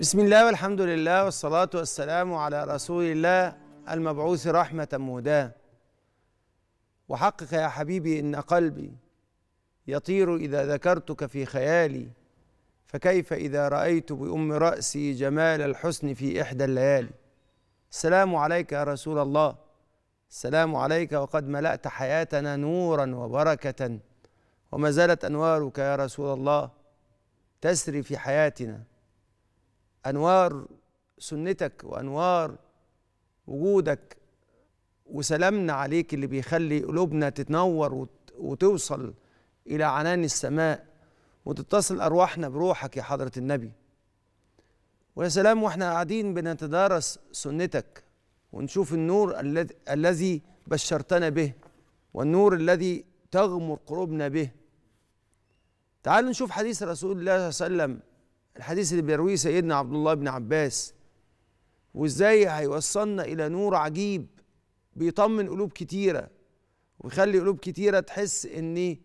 بسم الله والحمد لله والصلاة والسلام على رسول الله المبعوث رحمة مهداة وحقق يا حبيبي إن قلبي يطير إذا ذكرتك في خيالي فكيف إذا رأيت بأم رأسي جمال الحسن في إحدى الليالي السلام عليك يا رسول الله السلام عليك وقد ملأت حياتنا نورا وبركة وما زالت أنوارك يا رسول الله تسري في حياتنا انوار سنتك وانوار وجودك وسلامنا عليك اللي بيخلي قلوبنا تتنور وتوصل الى عنان السماء وتتصل ارواحنا بروحك يا حضره النبي ويا سلام واحنا قاعدين بنتدارس سنتك ونشوف النور الذي بشرتنا به والنور الذي تغمر قلوبنا به تعالوا نشوف حديث رسول الله صلى الله عليه وسلم الحديث اللي بيرويه سيدنا عبد الله بن عباس وازاي هيوصلنا الى نور عجيب بيطمن قلوب كتيره ويخلي قلوب كتيره تحس ان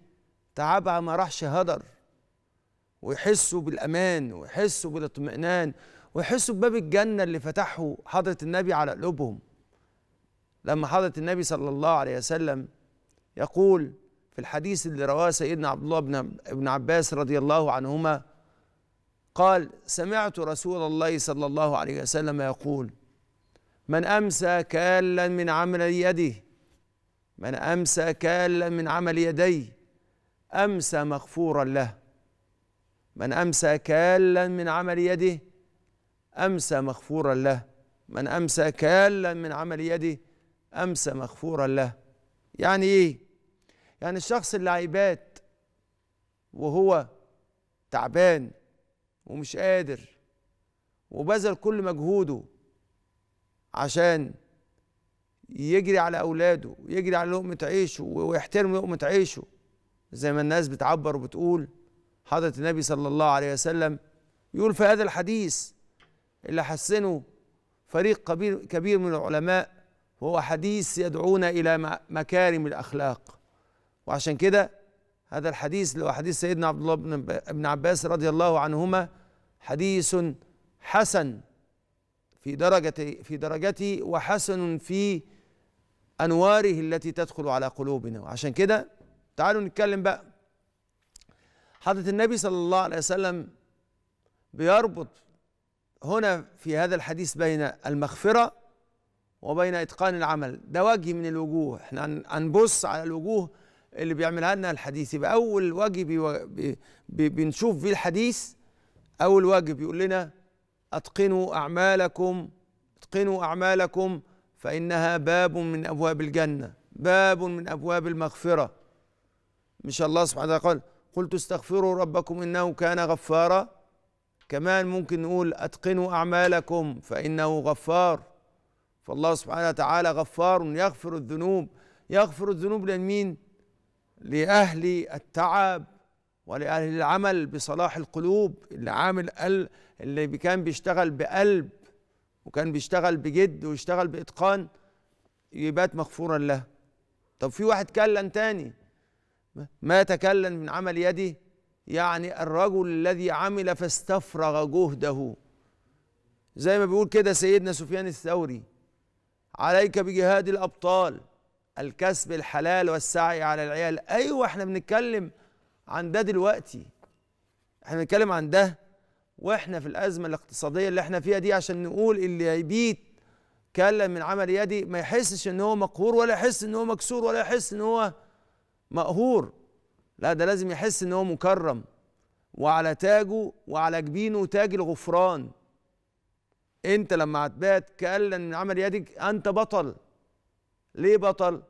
تعبها ما راحش هدر ويحسوا بالامان ويحسوا بالاطمئنان ويحسوا بباب الجنه اللي فتحه حضره النبي على قلوبهم لما حضره النبي صلى الله عليه وسلم يقول في الحديث اللي رواه سيدنا عبد الله بن عباس رضي الله عنهما قال سمعت رسول الله صلى الله عليه وسلم يقول من أمسى كالا من عمل يده من أمسى كالا من عمل يديه أمسى مغفورا له من أمسى كالا من عمل يده أمسى مغفورا له من أمسى كالا من عمل يده أمسى مغفورا له يعني إيه؟ يعني الشخص اللي عيبات وهو تعبان ومش قادر وبذل كل مجهوده عشان يجري على اولاده يجري على لقمه عيشه ويحترم لقمه عيشه زي ما الناس بتعبر وبتقول حضره النبي صلى الله عليه وسلم يقول في هذا الحديث اللي حسنه فريق كبير كبير من العلماء هو حديث يدعونا الى مكارم الاخلاق وعشان كده هذا الحديث اللي هو حديث سيدنا عبد الله بن عباس رضي الله عنهما حديث حسن في درجة في درجته وحسن في أنواره التي تدخل على قلوبنا وعشان كده تعالوا نتكلم بقى حضرة النبي صلى الله عليه وسلم بيربط هنا في هذا الحديث بين المغفرة وبين إتقان العمل ده وجه من الوجوه احنا هنبص على الوجوه اللي بيعملها لنا الحديث يبقى اول وجه بي بي بنشوف فيه الحديث اول وجه بيقول لنا اتقنوا اعمالكم اتقنوا اعمالكم فانها باب من ابواب الجنه باب من ابواب المغفره مش الله سبحانه وتعالى قال قلت استغفروا ربكم انه كان غفارا كمان ممكن نقول اتقنوا اعمالكم فانه غفار فالله سبحانه وتعالى غفار يغفر الذنوب يغفر الذنوب لمين لأهل التعب ولأهل العمل بصلاح القلوب اللي عامل اللي كان بيشتغل بقلب وكان بيشتغل بجد ويشتغل بإتقان يبات مغفورا له طب في واحد كلن تاني ما تكلن من عمل يده يعني الرجل الذي عمل فاستفرغ جهده زي ما بيقول كده سيدنا سفيان الثوري عليك بجهاد الأبطال الكسب الحلال والسعي على العيال ايوه احنا بنتكلم عن ده دلوقتي احنا بنتكلم عن ده واحنا في الازمه الاقتصاديه اللي احنا فيها دي عشان نقول اللي هيبيت كلا من عمل يدي ما يحسش ان هو مقهور ولا يحس ان هو مكسور ولا يحس ان هو مقهور لا ده لازم يحس ان هو مكرم وعلى تاجه وعلى جبينه تاج الغفران انت لما هتبات كلا من عمل يدك انت بطل ليه بطل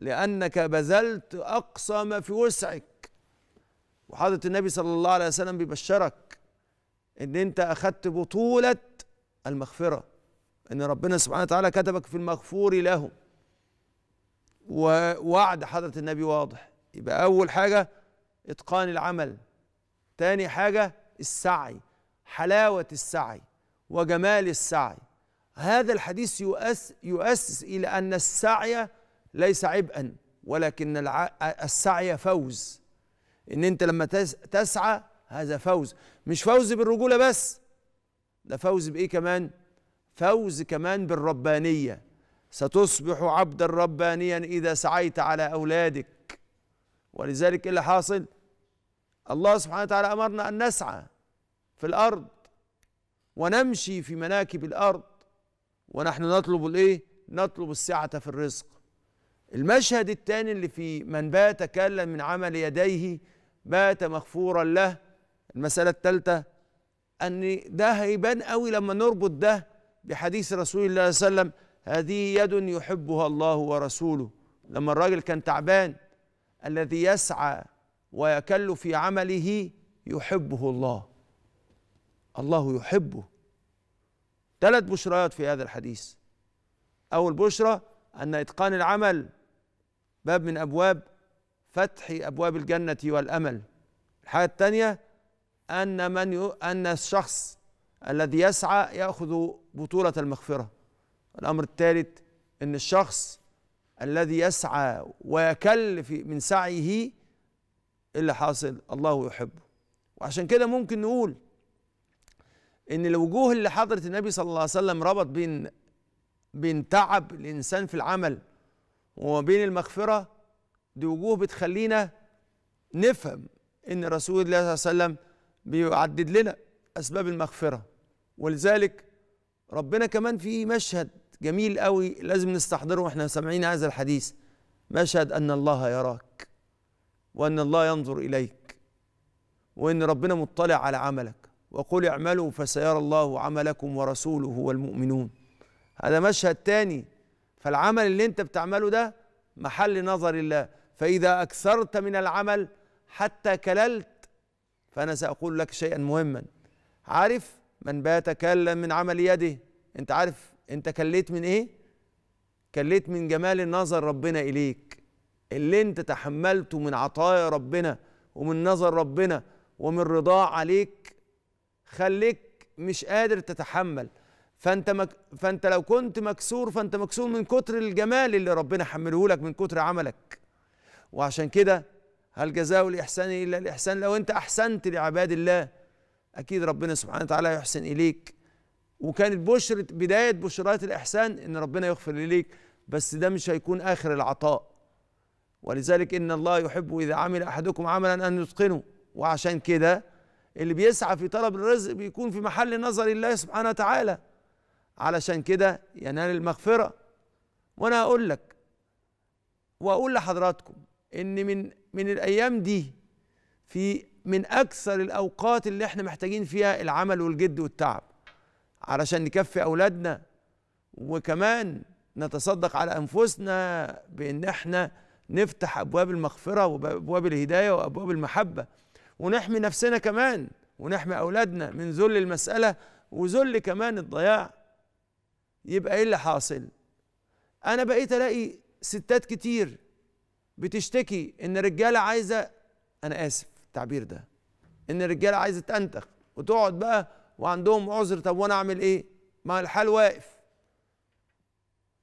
لأنك بذلت أقصى ما في وسعك وحضرة النبي صلى الله عليه وسلم بيبشرك إن أنت أخذت بطولة المغفرة إن ربنا سبحانه وتعالى كتبك في المغفور له ووعد حضرة النبي واضح يبقى أول حاجة إتقان العمل تاني حاجة السعي حلاوة السعي وجمال السعي هذا الحديث يؤسس, يؤسس إلى أن السعي ليس عبئا ولكن السعي فوز ان انت لما تسعى هذا فوز مش فوز بالرجوله بس ده فوز بايه كمان فوز كمان بالربانيه ستصبح عبدا ربانيا اذا سعيت على اولادك ولذلك إيه اللي حاصل الله سبحانه وتعالى امرنا ان نسعى في الارض ونمشي في مناكب الارض ونحن نطلب الايه نطلب السعه في الرزق المشهد الثاني اللي في من بات كلا من عمل يديه بات مغفورا له المسألة الثالثة أن ده هيبان قوي لما نربط ده بحديث رسول الله صلى الله عليه وسلم هذه يد يحبها الله ورسوله لما الراجل كان تعبان الذي يسعى ويكل في عمله يحبه الله الله يحبه ثلاث بشريات في هذا الحديث أول بشرة أن إتقان العمل باب من ابواب فتح ابواب الجنه والامل الحاجه الثانيه ان من ان الشخص الذي يسعى ياخذ بطوله المغفره الامر الثالث ان الشخص الذي يسعى ويكلف من سعيه اللي حاصل الله يحبه وعشان كده ممكن نقول ان الوجوه اللي حضرة النبي صلى الله عليه وسلم ربط بين بين تعب الانسان في العمل وما بين المغفرة دي وجوه بتخلينا نفهم ان رسول الله صلى الله عليه وسلم بيعدد لنا اسباب المغفرة ولذلك ربنا كمان في مشهد جميل قوي لازم نستحضره واحنا سامعين هذا الحديث مشهد ان الله يراك وان الله ينظر اليك وان ربنا مطلع على عملك وقل اعملوا فسيرى الله عملكم ورسوله والمؤمنون هذا مشهد تاني فالعمل اللي انت بتعمله ده محل نظر الله فإذا أكثرت من العمل حتى كللت فأنا سأقول لك شيئا مهما عارف من بات كلا من عمل يده انت عارف انت كليت من ايه كليت من جمال نظر ربنا إليك اللي انت تحملته من عطايا ربنا ومن نظر ربنا ومن رضاه عليك خليك مش قادر تتحمل فانت مك... فانت لو كنت مكسور فانت مكسور من كتر الجمال اللي ربنا حمله لك من كتر عملك وعشان كده هل جزاء الاحسان الا الاحسان لو انت احسنت لعباد الله اكيد ربنا سبحانه وتعالى يحسن اليك وكانت بشرة بداية بشرات الإحسان إن ربنا يغفر إليك بس ده مش هيكون آخر العطاء ولذلك إن الله يحب إذا عمل أحدكم عملا أن يتقنه وعشان كده اللي بيسعى في طلب الرزق بيكون في محل نظر الله سبحانه وتعالى علشان كده ينال المغفرة وأنا أقول لك وأقول لحضراتكم إن من من الأيام دي في من أكثر الأوقات اللي إحنا محتاجين فيها العمل والجد والتعب علشان نكفي أولادنا وكمان نتصدق على أنفسنا بإن إحنا نفتح أبواب المغفرة وأبواب الهداية وأبواب المحبة ونحمي نفسنا كمان ونحمي أولادنا من ذل المسألة وذل كمان الضياع يبقى ايه اللي حاصل انا بقيت الاقي ستات كتير بتشتكي ان الرجاله عايزه انا اسف التعبير ده ان الرجاله عايزه تنتخ وتقعد بقى وعندهم عذر طب وانا اعمل ايه ما الحال واقف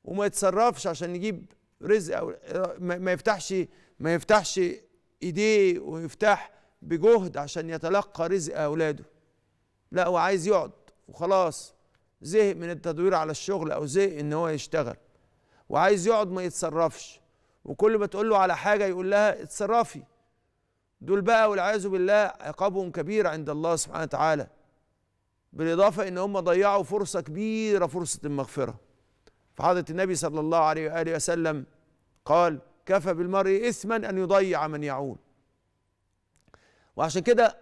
وما يتصرفش عشان يجيب رزق او ما يفتحش ما يفتحش ايديه ويفتح بجهد عشان يتلقى رزق اولاده لا هو عايز يقعد وخلاص زهق من التدوير على الشغل او زهق ان هو يشتغل وعايز يقعد ما يتصرفش وكل ما تقول له على حاجه يقول لها اتصرفي دول بقى والعياذ بالله عقابهم كبير عند الله سبحانه وتعالى بالاضافه ان هم ضيعوا فرصه كبيره فرصه المغفره فحضره النبي صلى الله عليه واله وسلم قال كفى بالمرء اثما ان يضيع من يعول وعشان كده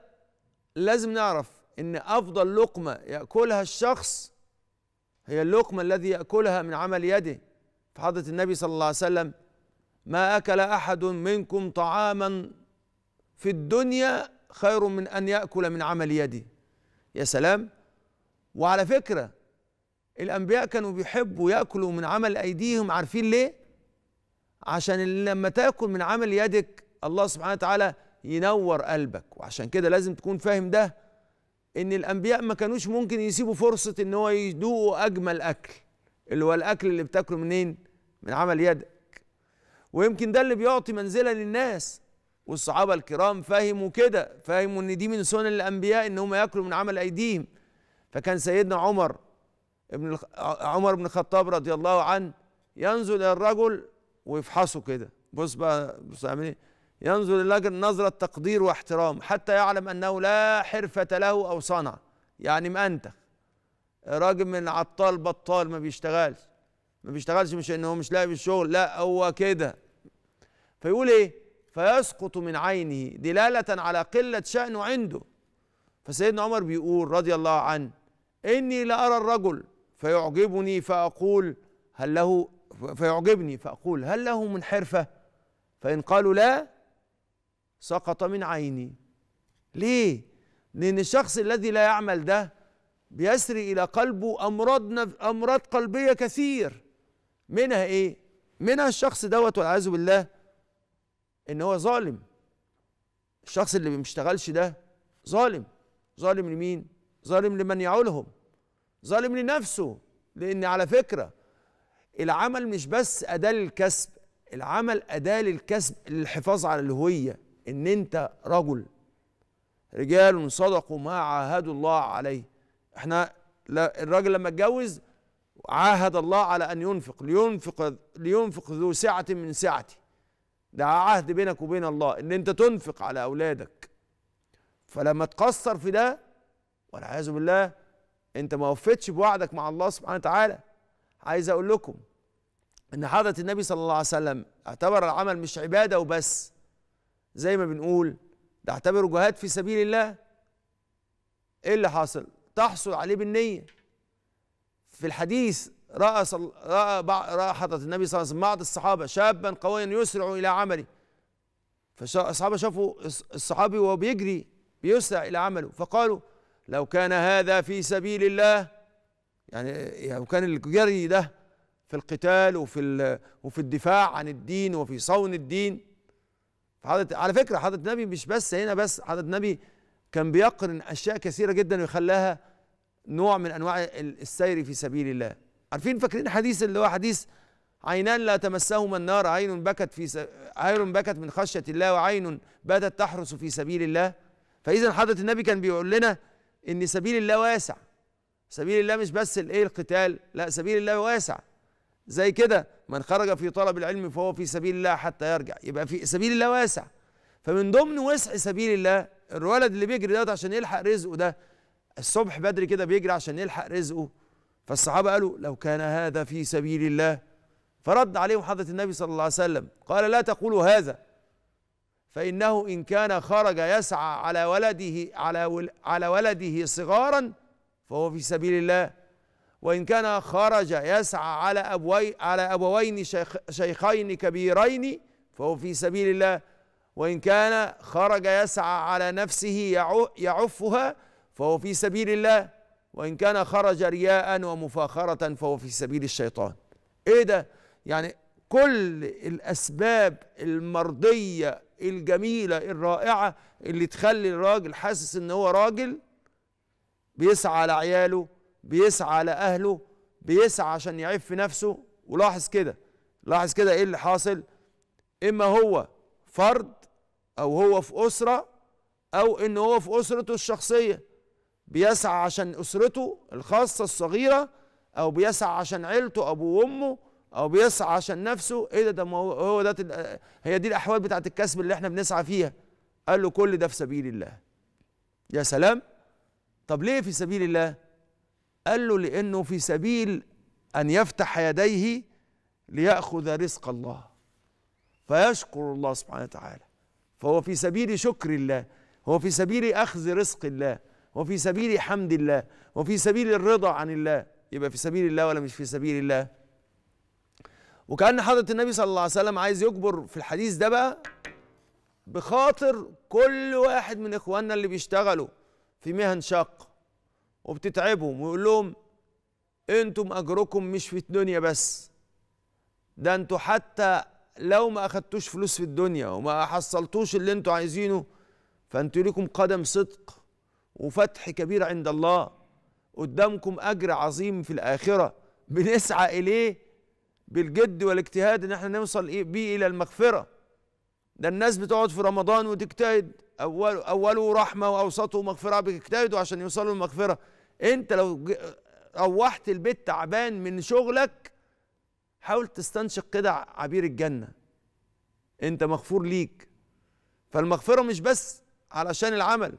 لازم نعرف ان افضل لقمه ياكلها الشخص هي اللقمة الذي يأكلها من عمل يده في حضرة النبي صلى الله عليه وسلم ما أكل أحد منكم طعاما في الدنيا خير من أن يأكل من عمل يده يا سلام وعلى فكرة الأنبياء كانوا بيحبوا يأكلوا من عمل أيديهم عارفين ليه؟ عشان لما تاكل من عمل يدك الله سبحانه وتعالى ينور قلبك وعشان كده لازم تكون فاهم ده ان الانبياء ما كانوش ممكن يسيبوا فرصه ان هو يدوقوا اجمل اكل اللي هو الاكل اللي بتاكله منين من عمل يدك ويمكن ده اللي بيعطي منزله للناس والصحابه الكرام فهموا كده فهموا ان دي من سنن الانبياء ان هم ياكلوا من عمل ايديهم فكان سيدنا عمر ابن عمر بن الخطاب رضي الله عنه ينزل الى الرجل ويفحصه كده بص بقى بص عامل ايه ينظر إلى نظرة تقدير واحترام حتى يعلم أنه لا حرفة له أو صنع يعني مأنتخ راجل من عطال بطال ما بيشتغلش ما بيشتغلش مش انه مش لاقي الشغل لا هو كده فيقول ايه فيسقط من عينه دلالة على قلة شأنه عنده فسيدنا عمر بيقول رضي الله عنه إني لأرى الرجل فيعجبني فأقول هل له فيعجبني فأقول هل له من حرفة فإن قالوا لا سقط من عيني ليه لان الشخص الذي لا يعمل ده بيسري الى قلبه امراض امراض قلبيه كثير منها ايه منها الشخص دوت والعياذ بالله ان هو ظالم الشخص اللي ما بيشتغلش ده ظالم ظالم لمين ظالم لمن يعولهم ظالم لنفسه لان على فكره العمل مش بس اداه للكسب العمل اداه للكسب للحفاظ على الهويه ان انت رجل رجال صدقوا ما عاهدوا الله عليه احنا الراجل لما اتجوز عاهد الله على ان ينفق لينفق لينفق ذو سعه من سعتي ده عهد بينك وبين الله ان انت تنفق على اولادك فلما تقصر في ده والعياذ بالله انت ما وفيتش بوعدك مع الله سبحانه وتعالى عايز اقول لكم ان حضره النبي صلى الله عليه وسلم اعتبر العمل مش عباده وبس زي ما بنقول ده اعتبره جهاد في سبيل الله ايه اللي حاصل تحصل عليه بالنيه في الحديث راى صل... راى راى حضره النبي صلى الله عليه وسلم بعض الصحابه شابا قويا يسرع الى عمله فالصحابه شافوا الصحابي وهو بيجري بيسرع الى عمله فقالوا لو كان هذا في سبيل الله يعني لو كان الجري ده في القتال وفي وفي الدفاع عن الدين وفي صون الدين فحضرة على فكرة حضرة النبي مش بس هنا بس حضرة النبي كان بيقرن أشياء كثيرة جدا ويخلاها نوع من أنواع السير في سبيل الله عارفين فاكرين حديث اللي هو حديث عينان لا تمسهما النار عين بكت في عين بكت من خشية الله وعين باتت تحرس في سبيل الله فإذا حضرة النبي كان بيقول لنا إن سبيل الله واسع سبيل الله مش بس الايه القتال لا سبيل الله واسع زي كده من خرج في طلب العلم فهو في سبيل الله حتى يرجع يبقى في سبيل الله واسع فمن ضمن وسع سبيل الله الولد اللي بيجري دوت عشان يلحق رزقه ده الصبح بدري كده بيجري عشان يلحق رزقه فالصحابه قالوا لو كان هذا في سبيل الله فرد عليهم حضره النبي صلى الله عليه وسلم قال لا تقولوا هذا فانه ان كان خرج يسعى على ولده على على ولده صغارا فهو في سبيل الله وإن كان خرج يسعى على أبوي على أبوين شيخ شيخين كبيرين فهو في سبيل الله وإن كان خرج يسعى على نفسه يعفها فهو في سبيل الله وإن كان خرج رياء ومفاخرة فهو في سبيل الشيطان إيه ده يعني كل الأسباب المرضية الجميلة الرائعة اللي تخلي الراجل حاسس إن هو راجل بيسعى على عياله بيسعى على اهله بيسعى عشان يعف نفسه ولاحظ كده لاحظ كده ايه اللي حاصل اما هو فرد او هو في اسره او ان هو في اسرته الشخصيه بيسعى عشان اسرته الخاصه الصغيره او بيسعى عشان عيلته ابوه وامه او بيسعى عشان نفسه ايه ده ده هو ده هي دي الاحوال بتاعه الكسب اللي احنا بنسعى فيها قال له كل ده في سبيل الله يا سلام طب ليه في سبيل الله قال له لأنه في سبيل أن يفتح يديه ليأخذ رزق الله فيشكر الله سبحانه وتعالى فهو في سبيل شكر الله هو في سبيل أخذ رزق الله هو في سبيل حمد الله هو في سبيل الرضا عن الله يبقى في سبيل الله ولا مش في سبيل الله وكأن حضرة النبي صلى الله عليه وسلم عايز يكبر في الحديث ده بقى بخاطر كل واحد من إخواننا اللي بيشتغلوا في مهن شاقة وبتتعبهم ويقول لهم انتم اجركم مش في الدنيا بس ده انتوا حتى لو ما اخدتوش فلوس في الدنيا وما حصلتوش اللي انتوا عايزينه فانتوا لكم قدم صدق وفتح كبير عند الله قدامكم اجر عظيم في الاخره بنسعى اليه بالجد والاجتهاد ان احنا نوصل إيه بيه الى المغفره ده الناس بتقعد في رمضان وتجتهد اوله رحمه واوسطه مغفره بيجتهدوا عشان يوصلوا للمغفره انت لو روحت البيت تعبان من شغلك حاول تستنشق كده عبير الجنه انت مغفور ليك فالمغفره مش بس علشان العمل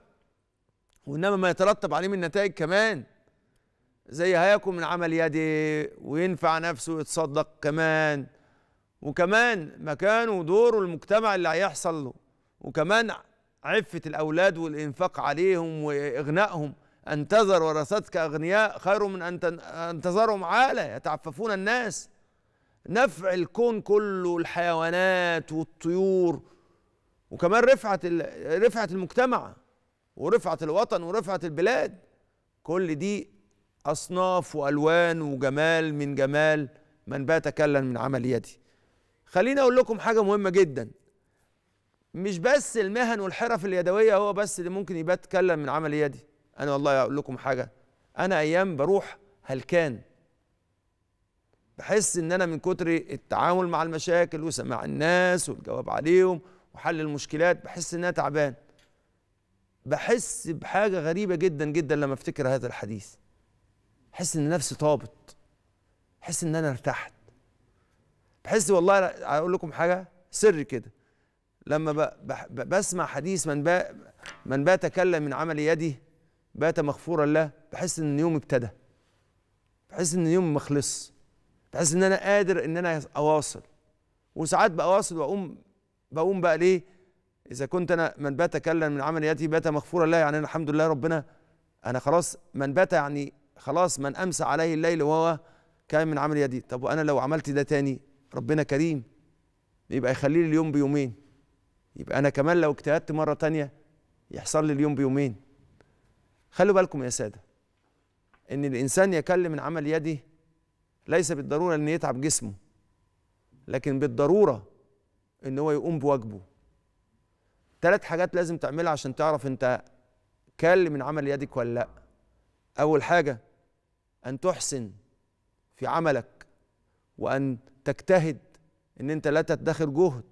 وانما ما يترتب عليه من نتائج كمان زي هياكل من عمل يدي وينفع نفسه ويتصدق كمان وكمان مكانه ودوره المجتمع اللي هيحصل له وكمان عفه الاولاد والانفاق عليهم واغنائهم أن تذر ورثتك أغنياء خير من أن أن تذرهم عالة يتعففون الناس نفع الكون كله الحيوانات والطيور وكمان رفعة رفعة المجتمع ورفعة الوطن ورفعة البلاد كل دي أصناف وألوان وجمال من جمال من بات كلا من عمل يدي خليني أقول لكم حاجة مهمة جدا مش بس المهن والحرف اليدوية هو بس اللي ممكن يبات كلا من عمل يدي انا والله اقول لكم حاجه انا ايام بروح هلكان بحس ان انا من كتر التعامل مع المشاكل وسماع الناس والجواب عليهم وحل المشكلات بحس ان انا تعبان بحس بحاجه غريبه جدا جدا لما افتكر هذا الحديث بحس ان نفسي طابت بحس ان انا ارتحت بحس والله اقول لكم حاجه سر كده لما بسمع حديث من بات من بات من عمل يده بات مغفورا له بحس ان اليوم ابتدى بحس ان اليوم ما بحس ان انا قادر ان انا اواصل وساعات بواصل واقوم بقوم بقى ليه اذا كنت انا من بات كلا من عمل يدي بات مغفورا له يعني أنا الحمد لله ربنا انا خلاص من بات يعني خلاص من امسى عليه الليل وهو كان من عمل يدي طب وانا لو عملت ده تاني ربنا كريم يبقى يخلي لي اليوم بيومين يبقى انا كمان لو اجتهدت مره تانية يحصل لي اليوم بيومين خلوا بالكم يا ساده ان الانسان يكلم من عمل يده ليس بالضروره ان يتعب جسمه لكن بالضروره ان هو يقوم بواجبه ثلاث حاجات لازم تعملها عشان تعرف انت كل من عمل يدك ولا لا اول حاجه ان تحسن في عملك وان تجتهد ان انت لا تدخر جهد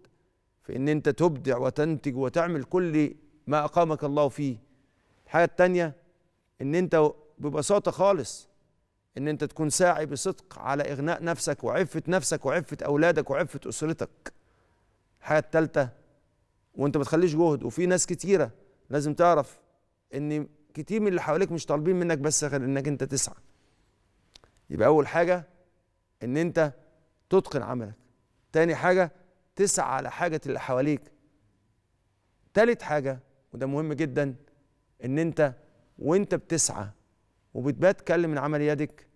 في ان انت تبدع وتنتج وتعمل كل ما اقامك الله فيه الحاجه الثانيه ان انت ببساطه خالص ان انت تكون ساعي بصدق على اغناء نفسك وعفه نفسك وعفه اولادك وعفه اسرتك الحاجه الثالثه وانت ما تخليش جهد وفي ناس كتيره لازم تعرف ان كتير من اللي حواليك مش طالبين منك بس غير انك انت تسعى يبقى اول حاجه ان انت تتقن عملك تاني حاجه تسعى على حاجه اللي حواليك تالت حاجه وده مهم جدا ان انت وانت بتسعى وبتبات تكلم من عمل يدك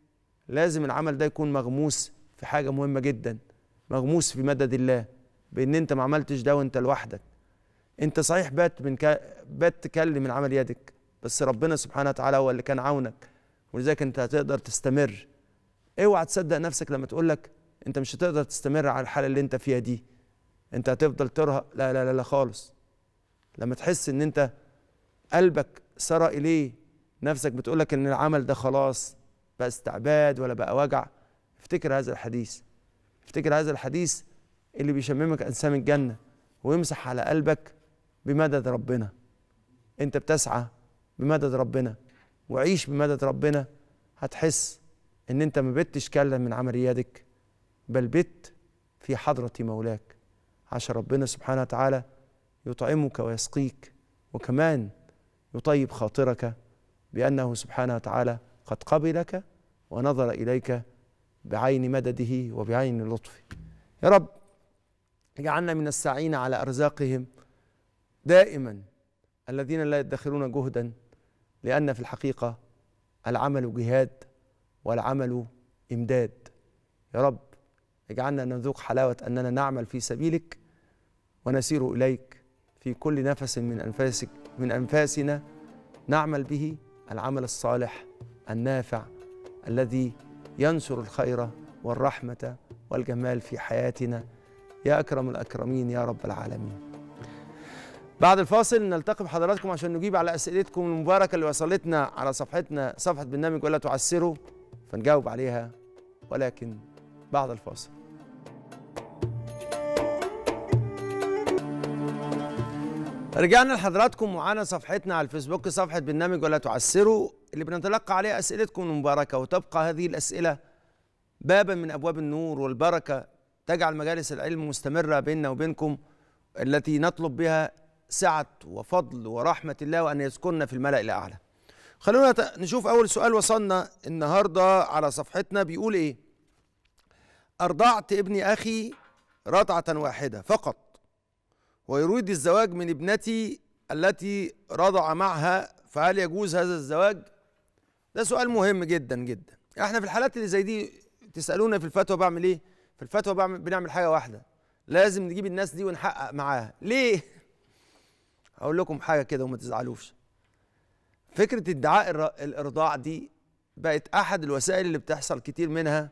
لازم العمل ده يكون مغموس في حاجه مهمه جدا مغموس في مدد الله بان انت ما عملتش ده وانت لوحدك انت صحيح بات من ك... بات تكلم من عمل يدك بس ربنا سبحانه وتعالى هو اللي كان عونك ولذلك انت هتقدر تستمر اوعى تصدق نفسك لما تقول لك انت مش هتقدر تستمر على الحاله اللي انت فيها دي انت هتفضل ترهق لا لا لا, لا خالص لما تحس ان انت قلبك سرى إليه نفسك بتقولك إن العمل ده خلاص بقى استعباد ولا بقى وجع افتكر هذا الحديث افتكر هذا الحديث اللي بيشممك أنسام الجنة ويمسح على قلبك بمدد ربنا أنت بتسعى بمدد ربنا وعيش بمدد ربنا هتحس إن أنت ما بتش كلا من عمل يدك بل بت في حضرة مولاك عشان ربنا سبحانه وتعالى يطعمك ويسقيك وكمان يطيب خاطرك بأنه سبحانه وتعالى قد قبلك ونظر إليك بعين مدده وبعين لطفه يا رب اجعلنا من الساعين على أرزاقهم دائما الذين لا يدخرون جهدا لأن في الحقيقة العمل جهاد والعمل إمداد يا رب اجعلنا نذوق حلاوة أننا نعمل في سبيلك ونسير إليك في كل نفس من أنفاسك من أنفاسنا نعمل به العمل الصالح النافع الذي ينشر الخير والرحمة والجمال في حياتنا يا أكرم الأكرمين يا رب العالمين بعد الفاصل نلتقي بحضراتكم عشان نجيب على أسئلتكم المباركة اللي وصلتنا على صفحتنا صفحة برنامج ولا تعسروا فنجاوب عليها ولكن بعد الفاصل رجعنا لحضراتكم معانا صفحتنا على الفيسبوك صفحة برنامج ولا تعسروا اللي بنتلقى عليها أسئلتكم المباركة وتبقى هذه الأسئلة بابا من أبواب النور والبركة تجعل مجالس العلم مستمرة بيننا وبينكم التي نطلب بها سعة وفضل ورحمة الله وأن يسكننا في الملأ الأعلى خلونا نشوف أول سؤال وصلنا النهاردة على صفحتنا بيقول إيه أرضعت ابن أخي رضعة واحدة فقط ويريد الزواج من ابنتي التي رضع معها فهل يجوز هذا الزواج؟ ده سؤال مهم جدا جدا احنا في الحالات اللي زي دي تسالونا في الفتوى بعمل ايه؟ في الفتوى بعمل بنعمل حاجه واحده لازم نجيب الناس دي ونحقق معاها ليه؟ هقول لكم حاجه كده وما تزعلوش فكره ادعاء الارضاع دي بقت احد الوسائل اللي بتحصل كتير منها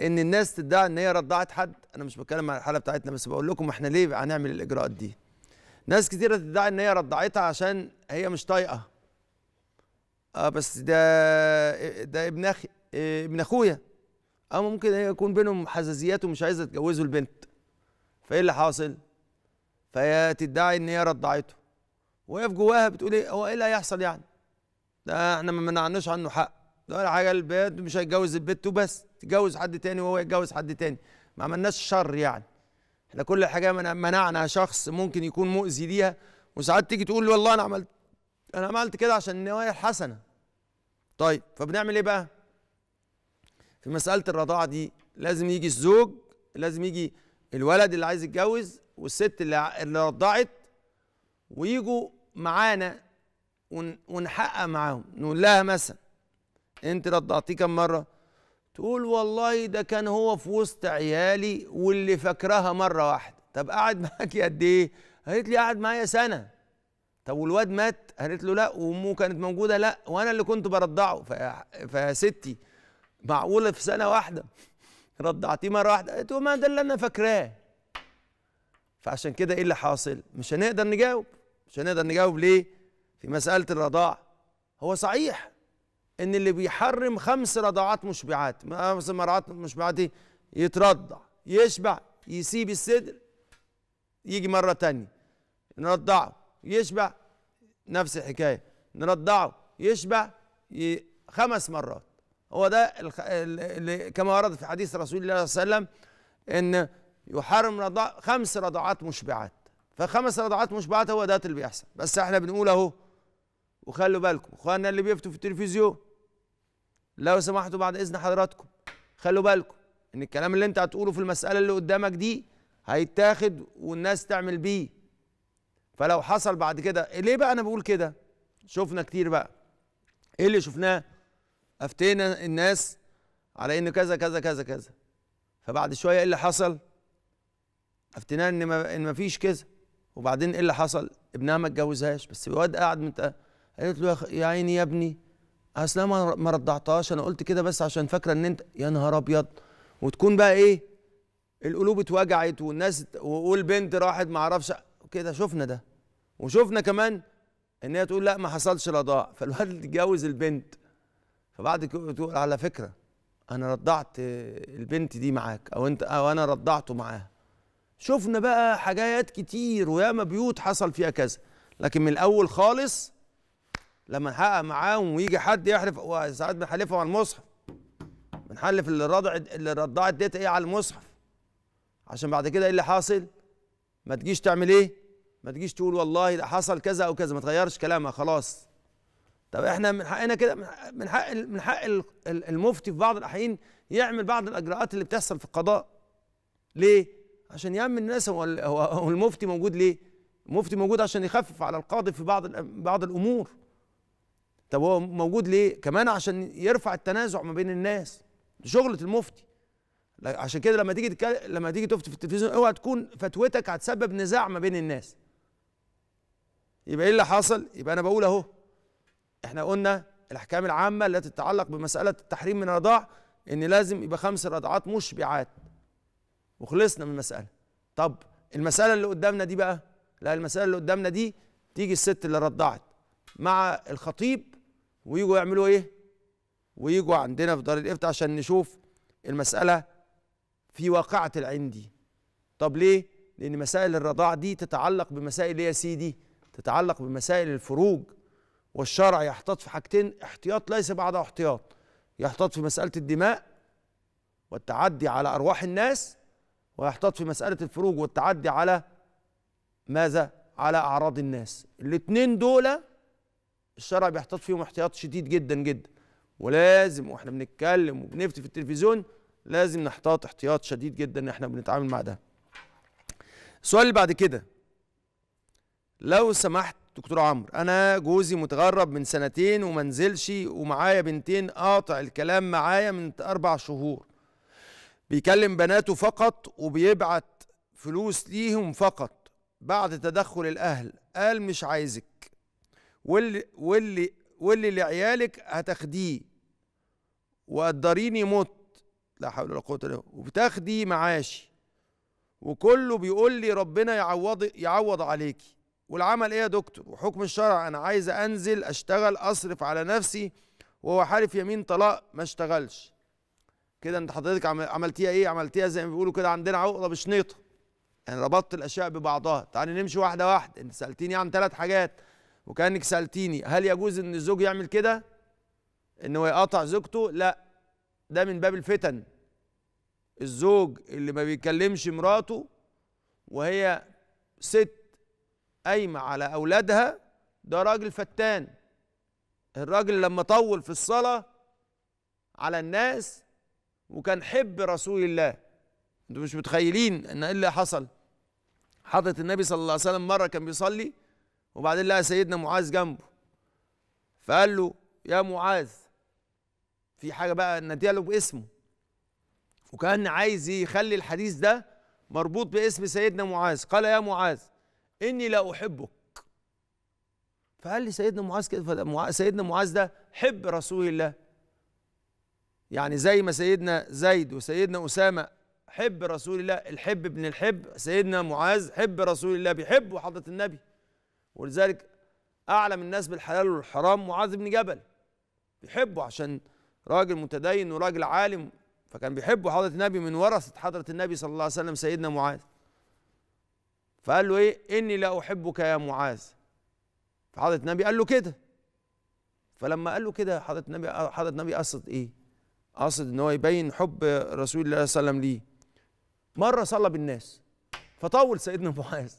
ان الناس تدعي ان هي رضعت حد انا مش بتكلم عن الحاله بتاعتنا بس بقول لكم احنا ليه هنعمل الاجراءات دي ناس كتيرة تدعي ان هي رضعتها عشان هي مش طايقه اه بس ده ده ابن اخي ابن اخويا او ممكن يكون بينهم حزازيات ومش عايزه تجوزه البنت فايه اللي حاصل فهي تدعي ان هي رضعته وهي في جواها بتقول ايه هو ايه اللي هيحصل يعني ده احنا ما منعناش عنه حق ده ولا حاجه البنت مش هيتجوز البنت وبس تتجوز حد تاني وهو يتجوز حد تاني ما عملناش شر يعني احنا كل حاجه منعنا شخص ممكن يكون مؤذي ليها وساعات تيجي تقول والله انا عملت انا عملت كده عشان النوايا الحسنه طيب فبنعمل ايه بقى في مساله الرضاعه دي لازم يجي الزوج لازم يجي الولد اللي عايز يتجوز والست اللي اللي رضعت ويجوا معانا ونحقق معاهم نقول لها مثلا انت رضعتيه كم مره تقول والله ده كان هو في وسط عيالي واللي فاكراها مره واحده طب قعد معاك قد ايه قالت لي قعد معايا سنه طب والواد مات قالت له لا وامه كانت موجوده لا وانا اللي كنت برضعه فيا ستي معقوله في سنه واحده رضعتيه مره واحده قالت له ما ده اللي انا فاكراه فعشان كده ايه اللي حاصل مش هنقدر نجاوب مش هنقدر نجاوب ليه في مساله الرضاعه هو صحيح ان اللي بيحرم خمس رضعات مشبعات خمس رضعات مشبعات دي يترضع يشبع يسيب الصدر يجي مره تانية نرضعه يشبع نفس الحكايه نرضعه يشبع ي... خمس مرات هو ده الخ... اللي كما ورد في حديث رسول الله صلى الله عليه وسلم ان يحرم رضع خمس رضعات مشبعات فخمس رضعات مشبعات هو ده اللي بيحصل بس احنا بنقول اهو وخلوا بالكم اخواننا اللي بيفتوا في التلفزيون لو سمحتوا بعد اذن حضراتكم خلوا بالكم ان الكلام اللي انت هتقوله في المساله اللي قدامك دي هيتاخد والناس تعمل بيه فلو حصل بعد كده ليه بقى انا بقول كده شفنا كتير بقى ايه اللي شفناه افتينا الناس على ان كذا كذا كذا كذا فبعد شويه ايه اللي حصل افتناه ان ما ان ما فيش كذا وبعدين ايه اللي حصل ابنها ما اتجوزهاش بس الواد قاعد مت... قالت له يا عيني يا ابني اصل انا ما رضعتهاش انا قلت كده بس عشان فاكره ان انت يا نهار ابيض وتكون بقى ايه القلوب اتوجعت والناس والبنت راحت ما اعرفش كده شفنا ده وشفنا كمان ان هي تقول لا ما حصلش رضاع فالواد اتجوز البنت فبعد كده تقول على فكره انا رضعت البنت دي معاك او انت او انا رضعته معاها شفنا بقى حاجات كتير وياما بيوت حصل فيها كذا لكن من الاول خالص لما نحقق معاهم ويجي حد يحلف ساعات بنحلفهم على المصحف بنحلف اللي رضع اللي رضعت ديت ايه على المصحف عشان بعد كده ايه اللي حاصل ما تجيش تعمل ايه ما تجيش تقول والله ده حصل كذا او كذا ما تغيرش كلامها خلاص طب احنا من حقنا كده من حق من حق المفتي في بعض الاحيان يعمل بعض الاجراءات اللي بتحصل في القضاء ليه عشان يامن الناس هو المفتي موجود ليه المفتي موجود عشان يخفف على القاضي في بعض بعض الامور طب هو موجود ليه كمان عشان يرفع التنازع ما بين الناس شغله المفتي عشان كده لما تيجي لما تيجي تفتي في التلفزيون اوعى تكون فتوتك هتسبب نزاع ما بين الناس يبقى ايه اللي حصل يبقى انا بقول اهو احنا قلنا الاحكام العامه التي تتعلق بمساله التحريم من الرضاع ان لازم يبقى خمس رضعات مشبعات وخلصنا من المساله طب المساله اللي قدامنا دي بقى لا المساله اللي قدامنا دي تيجي الست اللي رضعت مع الخطيب ويجوا يعملوا ايه ويجوا عندنا في دار الافتاء عشان نشوف المساله في واقعه العين دي طب ليه لان مسائل الرضاع دي تتعلق بمسائل ايه يا سيدي تتعلق بمسائل الفروج والشرع يحتاط في حاجتين احتياط ليس بعده احتياط يحتاط في مساله الدماء والتعدي على ارواح الناس ويحتاط في مساله الفروج والتعدي على ماذا على اعراض الناس الاثنين دول الشرع بيحتاط فيهم احتياط شديد جدا جدا ولازم واحنا بنتكلم وبنفتي في التلفزيون لازم نحتاط احتياط شديد جدا ان احنا بنتعامل مع ده السؤال اللي بعد كده لو سمحت دكتور عمرو انا جوزي متغرب من سنتين وما نزلش ومعايا بنتين قاطع الكلام معايا من اربع شهور بيكلم بناته فقط وبيبعت فلوس ليهم فقط بعد تدخل الاهل قال مش عايزك واللي واللي واللي لعيالك هتاخديه وقدريني موت لا حول ولا قوه الا بالله وبتاخدي معاشي وكله بيقول لي ربنا يعوض يعوض عليكي والعمل ايه يا دكتور وحكم الشرع انا عايز انزل اشتغل اصرف على نفسي وهو حالف يمين طلاق ما اشتغلش كده انت حضرتك عملتيها ايه عملتيها زي ما بيقولوا كده عندنا عقده بشنيطه يعني ربطت الاشياء ببعضها تعالي نمشي واحده واحده انت سالتيني عن ثلاث حاجات وكانك سالتيني هل يجوز ان الزوج يعمل كده ان هو يقطع زوجته لا ده من باب الفتن الزوج اللي ما بيكلمش مراته وهي ست قايمه على اولادها ده راجل فتان الراجل لما طول في الصلاه على الناس وكان حب رسول الله انتوا مش متخيلين ان ايه اللي حصل حضرة النبي صلى الله عليه وسلم مره كان بيصلي وبعدين لقى سيدنا معاذ جنبه فقال له يا معاذ في حاجه بقى ناديها له باسمه وكان عايز يخلي الحديث ده مربوط باسم سيدنا معاذ قال يا معاذ اني لا احبك فقال لي سيدنا معاذ كده سيدنا معاذ ده حب رسول الله يعني زي ما سيدنا زيد وسيدنا اسامه حب رسول الله الحب ابن الحب سيدنا معاذ حب رسول الله بيحبه حضره النبي ولذلك اعلم الناس بالحلال والحرام معاذ بن جبل بيحبه عشان راجل متدين وراجل عالم فكان بيحبه حضره النبي من ورثه حضره النبي صلى الله عليه وسلم سيدنا معاذ فقال له ايه اني لا احبك يا معاذ فحضره النبي قال له كده فلما قال له كده حضره النبي حضره النبي قصد ايه قصد ان هو يبين حب رسول الله صلى الله عليه وسلم ليه مره صلى بالناس فطول سيدنا معاذ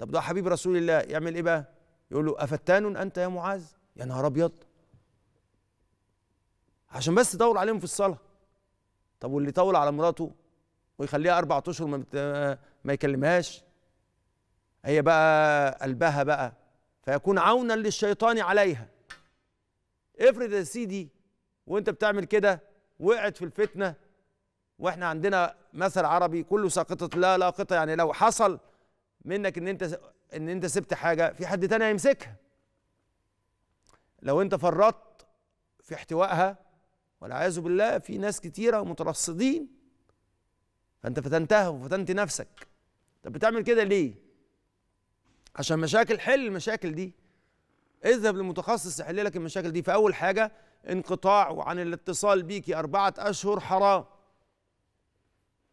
طب ده حبيب رسول الله يعمل ايه بقى يقول له افتان انت يا معاذ يا نهار ابيض عشان بس تدور عليهم في الصلاه طب واللي طول على مراته ويخليها اربع اشهر ما, ما يكلمهاش هي بقى قلبها بقى فيكون عونا للشيطان عليها افرض يا سيدي وانت بتعمل كده وقعت في الفتنه واحنا عندنا مثل عربي كله ساقطه لا لاقطه يعني لو حصل منك ان انت ان انت سبت حاجه في حد تاني هيمسكها لو انت فرطت في احتوائها والعياذ بالله في ناس كتيره مترصدين فانت فتنتها وفتنت نفسك طب بتعمل كده ليه عشان مشاكل حل المشاكل دي اذهب لمتخصص يحل لك المشاكل دي فاول حاجه انقطاع عن الاتصال بيكي اربعه اشهر حرام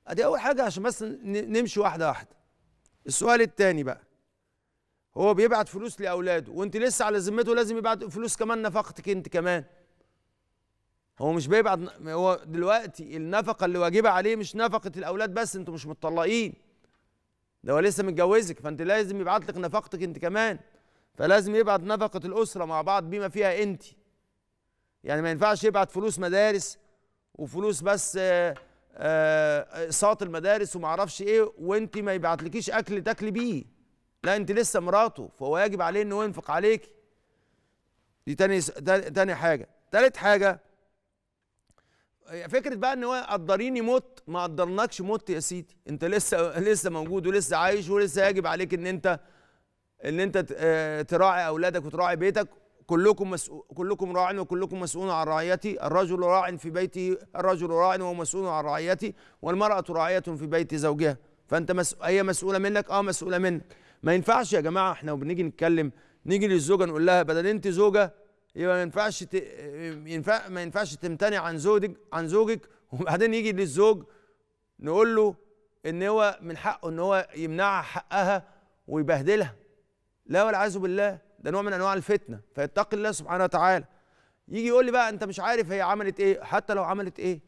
ادي اول حاجه عشان بس نمشي واحده واحده السؤال الثاني بقى هو بيبعت فلوس لاولاده وانت لسه على ذمته لازم يبعت فلوس كمان نفقتك انت كمان هو مش بيبعت هو دلوقتي النفقه اللي واجبه عليه مش نفقه الاولاد بس انتوا مش متطلقين ده هو لسه متجوزك فانت لازم يبعت لك نفقتك انت كمان فلازم يبعت نفقه الاسره مع بعض بما فيها انت يعني ما ينفعش يبعت فلوس مدارس وفلوس بس آه اقساط آه، آه، المدارس وما اعرفش ايه وانت ما يبعتلكيش اكل تاكلي بيه لا انت لسه مراته فهو يجب عليه انه ينفق عليك دي تاني تاني حاجه تالت حاجه فكره بقى ان هو قدريني موت ما قدرناكش موت يا سيدي انت لسه لسه موجود ولسه عايش ولسه يجب عليك ان انت ان انت آه، تراعي اولادك وتراعي بيتك كلكم مسؤول كلكم راع وكلكم مسؤول عن رعيتي الرجل راع في بيته الرجل راع وهو مسؤول عن رعيته والمرأة راعية في بيت زوجها فأنت مس... هي مسؤولة منك أه مسؤولة منك ما ينفعش يا جماعة احنا وبنيجي نتكلم نيجي للزوجة نقول لها بدل أنت زوجة يبقى ما ينفعش ت... ينفع... ما ينفعش تمتنع عن زوجك عن زوجك وبعدين يجي للزوج نقول له ان هو من حقه ان هو يمنعها حقها ويبهدلها لا والعياذ بالله ده نوع من انواع الفتنه فيتقي الله سبحانه وتعالى يجي يقول لي بقى انت مش عارف هي عملت ايه حتى لو عملت ايه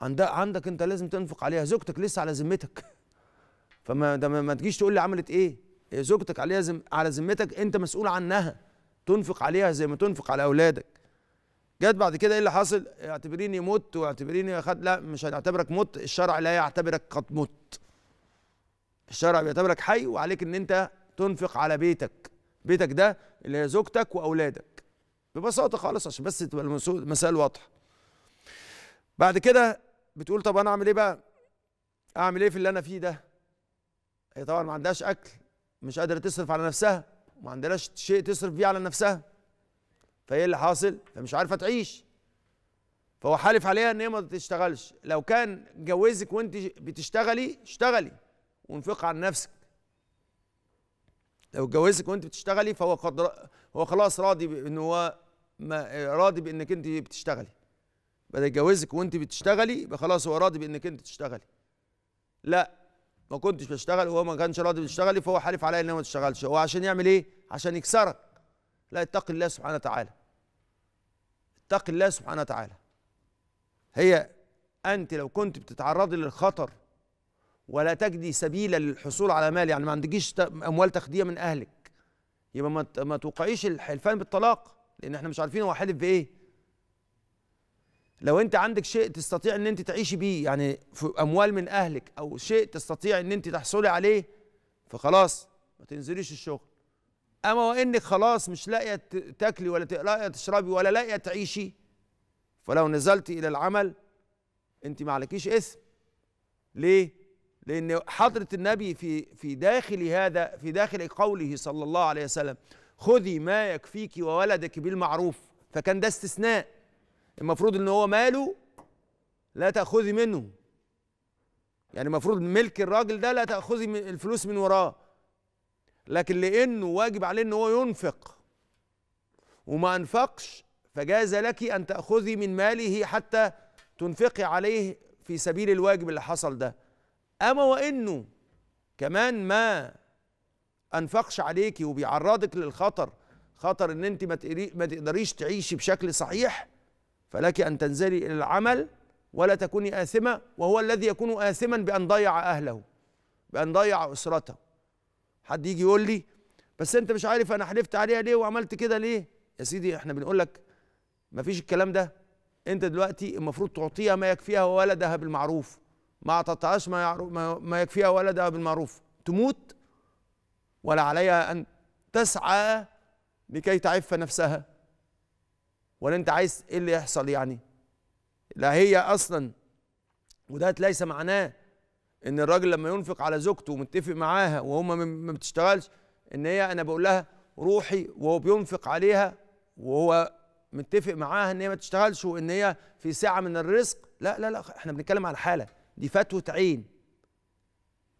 عندك عندك انت لازم تنفق عليها زوجتك لسه على ذمتك فما ده ما تجيش تقول لي عملت ايه هي زوجتك عليها زم... على ذمتك انت مسؤول عنها تنفق عليها زي ما تنفق على اولادك جت بعد كده ايه اللي حصل اعتبريني مت واعتبريني خد لا مش هنعتبرك مت الشرع لا يعتبرك قد مت الشرع بيعتبرك حي وعليك ان انت تنفق على بيتك بيتك ده اللي هي زوجتك واولادك ببساطه خالص عشان بس تبقى المسائل واضحه بعد كده بتقول طب انا اعمل ايه بقى اعمل ايه في اللي انا فيه ده هي طبعا ما عندهاش اكل مش قادره تصرف على نفسها ما عندهاش شيء تصرف بيه على نفسها فايه اللي حاصل فمش عارفه تعيش فهو حالف عليها ان هي ما تشتغلش لو كان جوزك وانت بتشتغلي اشتغلي وانفقي عن نفسك لو اتجوزك وانت بتشتغلي فهو قد هو خلاص راضي بان هو ما راضي بانك انت بتشتغلي بدل يتجوزك وانت بتشتغلي يبقى خلاص هو راضي بانك انت تشتغلي لا ما كنتش بشتغل وهو ما كانش راضي بتشتغلي فهو حالف عليا ان انا ما تشتغلش هو عشان يعمل ايه عشان يكسرك لا اتق الله سبحانه وتعالى اتق الله سبحانه وتعالى هي انت لو كنت بتتعرضي للخطر ولا تجدي سبيلا للحصول على مال يعني ما عندكيش اموال تاخديها من اهلك يبقى ما ما توقعيش الحلفان بالطلاق لان احنا مش عارفين هو حلف بايه لو انت عندك شيء تستطيع ان انت تعيشي بيه يعني في اموال من اهلك او شيء تستطيع ان انت تحصلي عليه فخلاص ما تنزليش الشغل اما وانك خلاص مش لاقيه تاكلي ولا لاقيه تشربي ولا لاقيه تعيشي فلو نزلتي الى العمل انت ما عليكيش اسم ليه لأن حضرة النبي في في داخل هذا في داخل قوله صلى الله عليه وسلم خذي ما يكفيك وولدك بالمعروف فكان ده استثناء المفروض ان هو ماله لا تأخذي منه يعني المفروض ملك الراجل ده لا تأخذي الفلوس من وراه لكن لأنه واجب عليه ان هو ينفق وما أنفقش فجاز لك أن تأخذي من ماله حتى تنفقي عليه في سبيل الواجب اللي حصل ده اما وانه كمان ما انفقش عليكي وبيعرضك للخطر خطر ان انت ما, تقدريش تعيشي بشكل صحيح فلك ان تنزلي الى العمل ولا تكوني آثمة وهو الذي يكون آثما بأن ضيع أهله بأن ضيع أسرته حد يجي يقول لي بس أنت مش عارف أنا حلفت عليها ليه وعملت كده ليه يا سيدي احنا بنقول لك ما فيش الكلام ده أنت دلوقتي المفروض تعطيها ما يكفيها وولدها بالمعروف ما أعطتهاش ما, يعرف ما يكفيها ولدها بالمعروف تموت ولا عليها أن تسعى لكي تعف نفسها ولا أنت عايز إيه اللي يحصل يعني لا هي أصلا وده ليس معناه ان الراجل لما ينفق على زوجته ومتفق معاها وهما ما بتشتغلش ان هي انا بقول لها روحي وهو بينفق عليها وهو متفق معاها ان هي ما تشتغلش وان هي في ساعه من الرزق لا لا لا احنا بنتكلم على حاله دي فتوة عين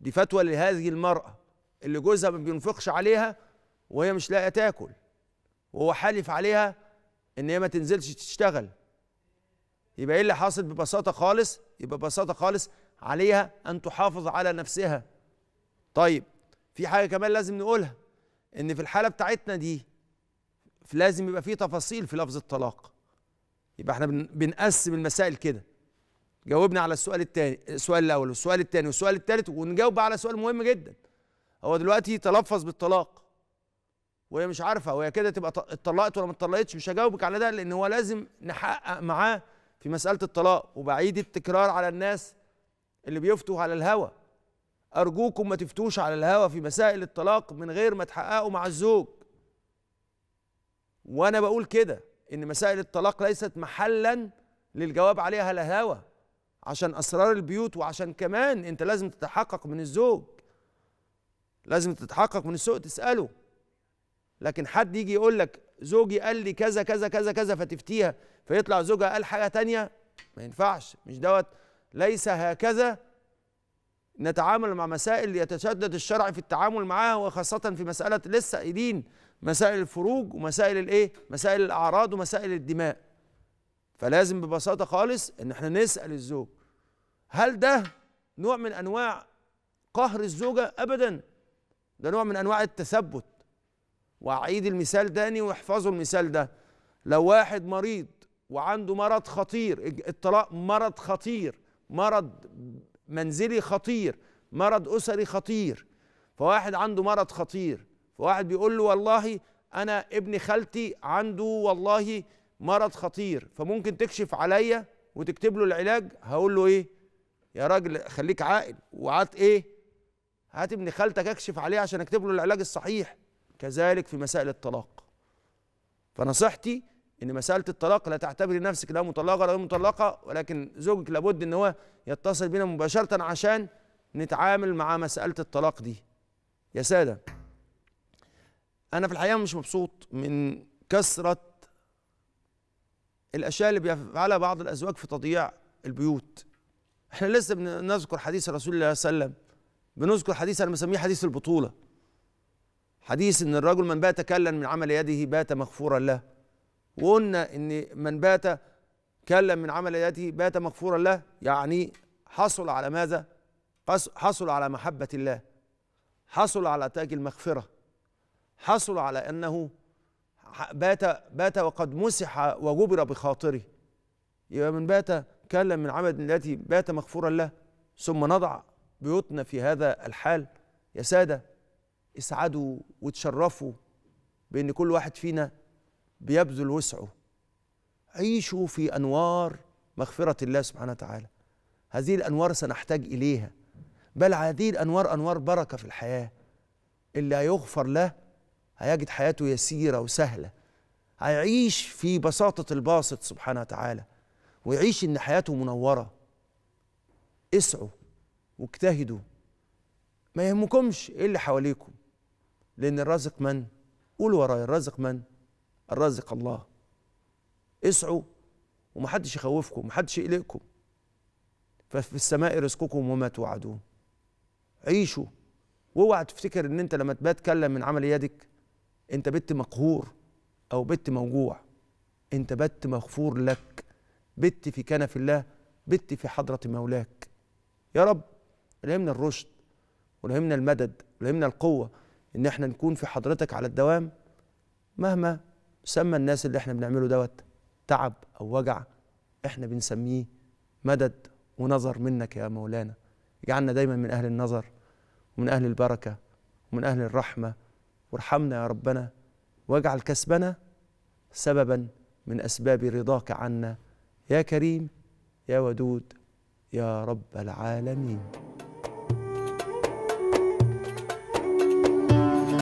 دي فتوى لهذه المرأة اللي جوزها ما بينفقش عليها وهي مش لاقية تاكل وهو حالف عليها ان هي ما تنزلش تشتغل يبقى ايه اللي حاصل ببساطة خالص يبقى ببساطة خالص عليها ان تحافظ على نفسها طيب في حاجة كمان لازم نقولها ان في الحالة بتاعتنا دي لازم يبقى في تفاصيل في لفظ الطلاق يبقى احنا بنقسم المسائل كده جاوبنا على السؤال الثاني السؤال الاول والسؤال الثاني والسؤال الثالث ونجاوب على سؤال مهم جدا هو دلوقتي تلفظ بالطلاق وهي مش عارفه وهي كده تبقى اتطلقت ولا ما اتطلقتش مش هجاوبك على ده لان هو لازم نحقق معاه في مساله الطلاق وبعيد التكرار على الناس اللي بيفتوا على الهوى ارجوكم ما تفتوش على الهوى في مسائل الطلاق من غير ما تحققوا مع الزوج وانا بقول كده ان مسائل الطلاق ليست محلا للجواب عليها لا هوى عشان اسرار البيوت وعشان كمان انت لازم تتحقق من الزوج لازم تتحقق من السوق تساله لكن حد يجي يقول لك زوجي قال لي كذا كذا كذا كذا فتفتيها فيطلع زوجها قال حاجه تانية ما ينفعش مش دوت ليس هكذا نتعامل مع مسائل يتشدد الشرع في التعامل معها وخاصه في مساله لسه قايلين مسائل الفروج ومسائل الايه مسائل الاعراض ومسائل الدماء فلازم ببساطه خالص ان احنا نسال الزوج هل ده نوع من انواع قهر الزوجه ابدا ده نوع من انواع التثبت واعيد المثال تاني واحفظوا المثال ده لو واحد مريض وعنده مرض خطير الطلاق مرض خطير مرض منزلي خطير مرض اسري خطير فواحد عنده مرض خطير فواحد بيقول له والله انا ابن خالتي عنده والله مرض خطير فممكن تكشف عليا وتكتب له العلاج هقول له ايه يا راجل خليك عاقل وعاد ايه هات ابن خالتك اكشف عليه عشان اكتب له العلاج الصحيح كذلك في مسائل الطلاق فنصيحتي ان مساله الطلاق لا تعتبري نفسك لا مطلقه ولا غير مطلقه ولكن زوجك لابد ان هو يتصل بنا مباشره عشان نتعامل مع مساله الطلاق دي يا ساده انا في الحقيقه مش مبسوط من كثره الاشياء اللي بيفعلها بعض الازواج في تضييع البيوت احنا لسه بنذكر حديث رسول الله صلى الله عليه وسلم بنذكر حديث انا بسميه حديث البطوله حديث ان الرجل من بات كلا من عمل يده بات مغفورا له وقلنا ان من بات كلا من عمل يده بات مغفورا له يعني حصل على ماذا حصل على محبه الله حصل على تاج المغفره حصل على انه بات بات وقد مسح وجبر بخاطره يبقى من بات كلم من عمد التي بات مغفورا له ثم نضع بيوتنا في هذا الحال يا ساده اسعدوا وتشرفوا بان كل واحد فينا بيبذل وسعه عيشوا في انوار مغفره الله سبحانه وتعالى هذه الانوار سنحتاج اليها بل هذه الانوار انوار بركه في الحياه اللي هيغفر له هيجد حياته يسيرة وسهلة هيعيش في بساطة الباسط سبحانه وتعالى ويعيش إن حياته منورة اسعوا واجتهدوا ما يهمكمش إيه اللي حواليكم لأن الرازق من؟ قولوا ورايا الرازق من؟ الرازق الله اسعوا ومحدش يخوفكم ومحدش يقلقكم ففي السماء رزقكم وما توعدون عيشوا واوعى تفتكر ان انت لما تبات كلم من عمل يدك انت بت مقهور او بت موجوع انت بت مغفور لك بت في كنف الله بت في حضرة مولاك يا رب الهمنا الرشد والهمنا المدد والهمنا القوة ان احنا نكون في حضرتك على الدوام مهما سمى الناس اللي احنا بنعمله دوت تعب او وجع احنا بنسميه مدد ونظر منك يا مولانا اجعلنا دايما من اهل النظر ومن اهل البركه ومن اهل الرحمه وارحمنا يا ربنا واجعل كسبنا سببا من اسباب رضاك عنا يا كريم يا ودود يا رب العالمين